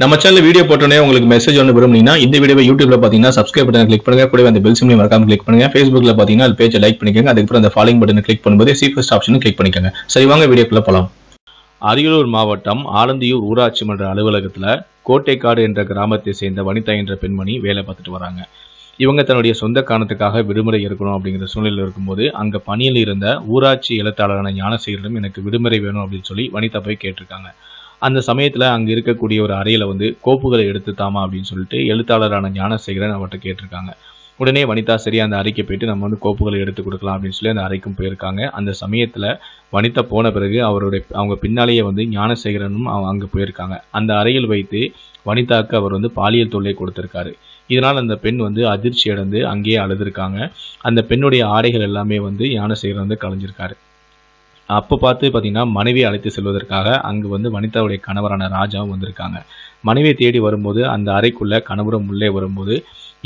நம்ம channel video போட்டோன்னே உங்களுக்கு மெசேஜ் ஒன்று விரும்புனீங்கன்னா இந்த வீடியோ யூடியூப்ல பார்த்தீங்கன்னா சப்ஸ்கிரைப் பட்டன் கிளிக் பண்ணுங்க கூட அந்த பெல் சிம்லையும் மறக்காம கிளிக் பண்ணுங்க ஃபேஸ்புக்ல பார்த்தீங்கன்னா அது பேஜை லைக் பண்ணிக்கோங்க அதுக்கப்புறம் அந்த ஃபாலோ பட்டன் கிளிக் பண்ணும்போது சீஃபஸ்ட் ஆப்ஷனும் கிளிக் பண்ணிக்கோங்க சரி வாங்க வீடியோக்குள்ள போகலாம் அரியலூர் மாவட்டம் ஆலந்தியூர் ஊராட்சி மன்ற அலுவலகத்தில் கோட்டைக்காடு என்ற கிராமத்தை சேர்ந்த வனிதா என்ற பெண்மணி வேலை பார்த்துட்டு வராங்க இவங்க தன்னுடைய சொந்த காரணத்துக்காக விடுமுறை இருக்கணும் அப்படிங்கிற சூழ்நிலையில் இருக்கும்போது அங்கே பணியில் இருந்த ஊராட்சி எழுத்தாளரான ஞானசேகரிடம் எனக்கு விடுமுறை வேணும் அப்படின்னு சொல்லி வனிதா போய் கேட்டிருக்காங்க அந்த சமயத்தில் அங்கே இருக்கக்கூடிய ஒரு அறையில் வந்து கோப்புகளை எடுத்து தாமா அப்படின்னு சொல்லிட்டு எழுத்தாளரான ஞானசேகரன் அவர்கிட்ட கேட்டிருக்காங்க உடனே வனிதா சரி அந்த அறைக்கு போயிட்டு நம்ம வந்து கோப்புகளை எடுத்து கொடுக்கலாம் அப்படின்னு சொல்லி அந்த அறைக்கும் போயிருக்காங்க அந்த சமயத்தில் வனிதா போன பிறகு அவருடைய அவங்க பின்னாலேயே வந்து ஞானசேகரனும் அவங்க அங்கே போயிருக்காங்க அந்த அறையில் வைத்து வனிதாவுக்கு அவர் வந்து பாலியல் தொல்லை கொடுத்துருக்காரு இதனால் அந்த பெண் வந்து அதிர்ச்சி அடைந்து அங்கேயே அழுதுருக்காங்க அந்த பெண்ணுடைய ஆடைகள் எல்லாமே வந்து ஞானசேகரன் வந்து கலைஞ்சிருக்காரு அப்போ பார்த்து பார்த்தீங்கன்னா மனைவியை அழைத்து செல்வதற்காக அங்கு வந்து வனிதாவுடைய கணவரான ராஜாவும் வந்திருக்காங்க மனைவியை தேடி வரும்போது அந்த அறைக்குள்ளே கணவரும் உள்ளே வரும்போது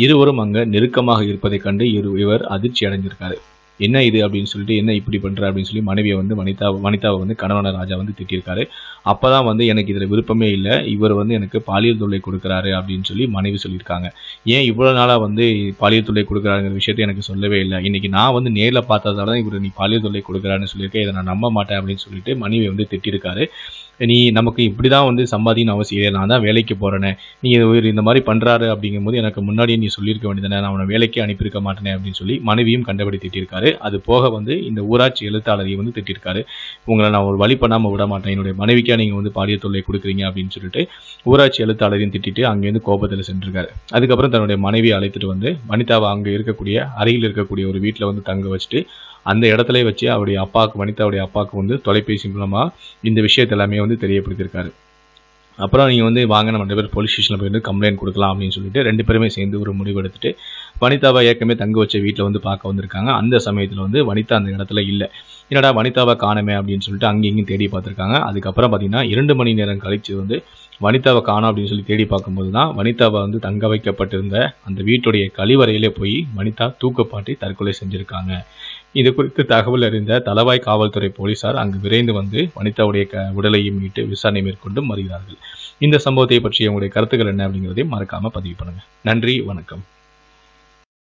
இருவரும் அங்கே நெருக்கமாக இருப்பதைக் கண்டு இரு இவர் அதிர்ச்சி அடைஞ்சிருக்காரு என்ன இது அப்படின்னு சொல்லிட்டு என்ன இப்படி பண்ணுற அப்படின்னு சொல்லி மனைவியை வந்து வனிதா வனிதாவை வந்து கணவன ராஜா வந்து திட்டியிருக்காரு அப்போ தான் வந்து எனக்கு இதில் விருப்பமே இல்லை இவர் வந்து எனக்கு பாலியல் தொல்லை கொடுக்குறாரு அப்படின்னு சொல்லி மனைவி சொல்லியிருக்காங்க ஏன் இவ்வளோ நாளாக வந்து பாலியல் தொல்லை கொடுக்குறாருங்கிற விஷயத்த எனக்கு சொல்லவே இல்லை இன்றைக்கி நான் வந்து நேரில் பார்த்ததால தான் இவர் நீ பாலியல் தொல்லை கொடுக்குறாருன்னு சொல்லியிருக்கேன் இதை நான் நம்ப மாட்டேன் அப்படின்னு சொல்லிட்டு மனைவி வந்து திட்டிருக்காரு நீ நமக்கு இப்படி தான் வந்து சம்பாதிக்கணும் அவசியம் இல்லை நான் தான் வேலைக்கு போகிறேன்னு நீங்கள் இந்த மாதிரி பண்ணுறாரு அப்படிங்கும்போது எனக்கு முன்னாடியே நீ சொல்லியிருக்க வேண்டியதானே நான் அவனை வேலைக்கு அனுப்பியிருக்க மாட்டேனே அப்படின்னு சொல்லி மனைவியும் கண்டபடி திட்டிருக்காரு அது போக வந்து இந்த ஊராட்சி எழுத்தாளரையும் வந்து திட்டிருக்காரு உங்களை நான் ஒரு வழி பண்ணாமல் விட மாட்டேன் என்னுடைய மனைவிக்கே நீங்கள் வந்து பாரிய தொல்லை கொடுக்குறீங்க அப்படின்னு சொல்லிட்டு ஊராட்சி எழுத்தாளரையும் திட்டிட்டு அங்கேருந்து கோபத்தில் சென்றிருக்காரு அதுக்கப்புறம் தன்னுடைய மனைவியை அழைத்துட்டு வந்து வனிதாவை அங்கே இருக்கக்கூடிய அருகில் இருக்கக்கூடிய ஒரு வீட்டில் வந்து தங்க வச்சுட்டு அந்த இடத்துல வச்சு அவருடைய அப்பாவுக்கு வனிதாவுடைய அப்பாவுக்கு வந்து தொலைபேசி மூலமாக இந்த விஷயத்தை எல்லாமே வந்து தெரியப்படுத்தியிருக்காரு அப்புறம் நீங்கள் வந்து வாங்க நம்ம ரெண்டு பேர் போலீஸ் ஸ்டேஷனில் போய் வந்து கம்ப்ளைண்ட் கொடுக்கலாம் அப்படின்னு சொல்லிட்டு ரெண்டு பேருமே சேர்ந்து ஒரு முடிவு எடுத்துட்டு வனிதாவை ஏற்கனவே தங்க வச்ச வீட்டில் வந்து பார்க்க வந்திருக்காங்க அந்த சமயத்தில் வந்து வனிதா அந்த இடத்துல இல்லை என்னடா வனிதாவை காணமே அப்படின்னு சொல்லிட்டு அங்கேயும் தேடி பார்த்துருக்காங்க அதுக்கப்புறம் பார்த்தீங்கன்னா இரண்டு மணி நேரம் கழித்து வந்து வனிதாவை காணும் அப்படின்னு சொல்லி தேடி பார்க்கும்போது தான் வனிதாவை வந்து தங்க வைக்கப்பட்டிருந்த அந்த வீட்டுடைய கழிவறையிலே போய் வனிதா தூக்கப்பாட்டி தற்கொலை செஞ்சுருக்காங்க இது குறித்து தகவல் அறிந்த தலவாய் காவல்துறை போலீசார் அங்கு விரைந்து வந்து வனிதாவுடைய க உடலையும் மீட்டு விசாரணை மேற்கொண்டு வருகிறார்கள் இந்த சம்பவத்தை பற்றி உங்களுடைய கருத்துக்கள் என்ன அப்படிங்கிறதையும் மறக்காமல் பதிவு பண்ணுங்கள் நன்றி வணக்கம்